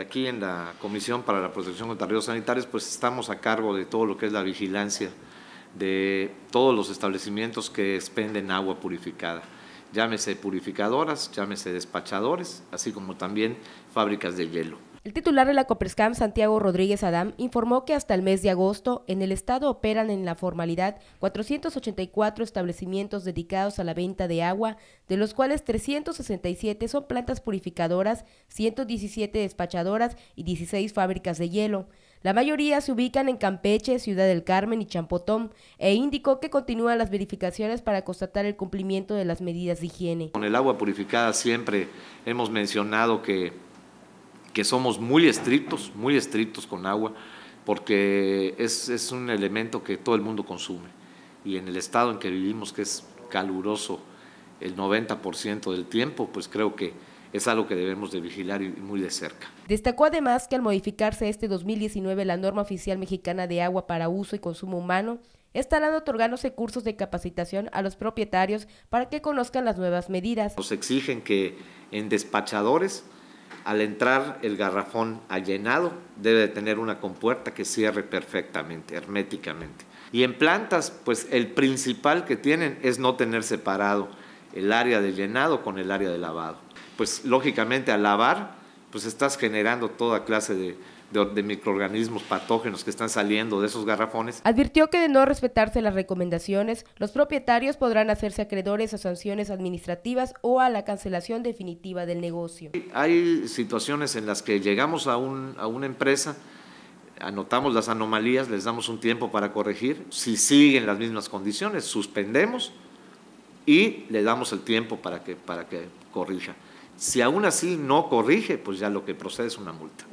Aquí en la Comisión para la Protección contra Riesgos Sanitarios, pues estamos a cargo de todo lo que es la vigilancia de todos los establecimientos que expenden agua purificada. Llámese purificadoras, llámese despachadores, así como también fábricas de hielo. El titular de la Coprescam, Santiago Rodríguez Adam, informó que hasta el mes de agosto en el estado operan en la formalidad 484 establecimientos dedicados a la venta de agua, de los cuales 367 son plantas purificadoras, 117 despachadoras y 16 fábricas de hielo. La mayoría se ubican en Campeche, Ciudad del Carmen y Champotón e indicó que continúan las verificaciones para constatar el cumplimiento de las medidas de higiene. Con el agua purificada siempre hemos mencionado que que somos muy estrictos, muy estrictos con agua, porque es, un elemento que todo el mundo consume. Y en el estado en que vivimos, que es caluroso el 90% del tiempo, pues creo que es algo que debemos de vigilar muy de cerca. Destacó además que al modificarse este 2019 la norma oficial mexicana de agua para uso y consumo humano, estarán otorgándose cursos de capacitación a los propietarios para que conozcan las nuevas medidas. Nos exigen que en despachadores al entrar el garrafón al llenado debe tener una compuerta que cierre perfectamente, herméticamente. Y en plantas, pues el principal que tienen es no tener separado el área de llenado con el área de lavado. Pues lógicamente al lavar, pues estás generando toda clase de, de, microorganismos patógenos que están saliendo de esos garrafones. Advirtió que de no respetarse las recomendaciones, los propietarios podrán hacerse acreedores a sanciones administrativas o a la cancelación definitiva del negocio. Hay situaciones en las que llegamos a, a una empresa, anotamos las anomalías, les damos un tiempo para corregir, si siguen las mismas condiciones, suspendemos y le damos el tiempo para que, para que corrija. Si aún así no corrige, pues ya lo que procede es una multa.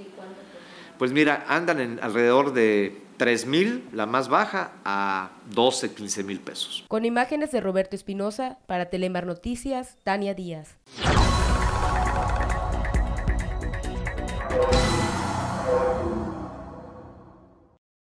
Pues mira, andan en alrededor de 3 mil, la más baja, a 12, 15 mil pesos. Con imágenes de Roberto Espinosa, para Telemar Noticias, Tania Díaz.